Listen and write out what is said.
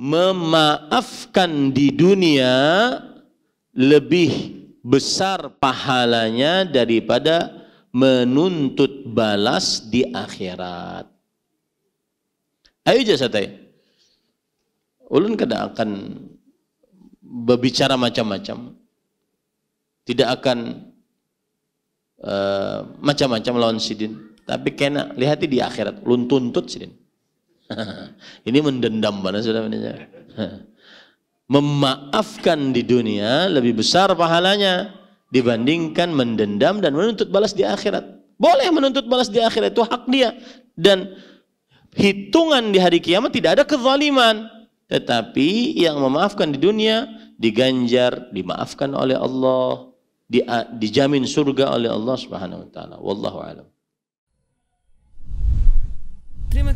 memaafkan di dunia lebih besar pahalanya daripada menuntut balas di akhirat. Ayo jasatai. Ulun kada akan berbicara macam-macam. Tidak akan uh, macam-macam lawan sidin. Tapi kena lihat di akhirat. Ulun tuntut sidin. ini mendendam mana sudah mendengar. Memaafkan di dunia lebih besar pahalanya dibandingkan mendendam dan menuntut balas di akhirat. Boleh menuntut balas di akhirat itu hak dia dan hitungan di hari kiamat tidak ada kezaliman. Tetapi yang memaafkan di dunia diganjar, dimaafkan oleh Allah, dijamin surga oleh Allah Subhanahu wa taala. Wallahu a'lam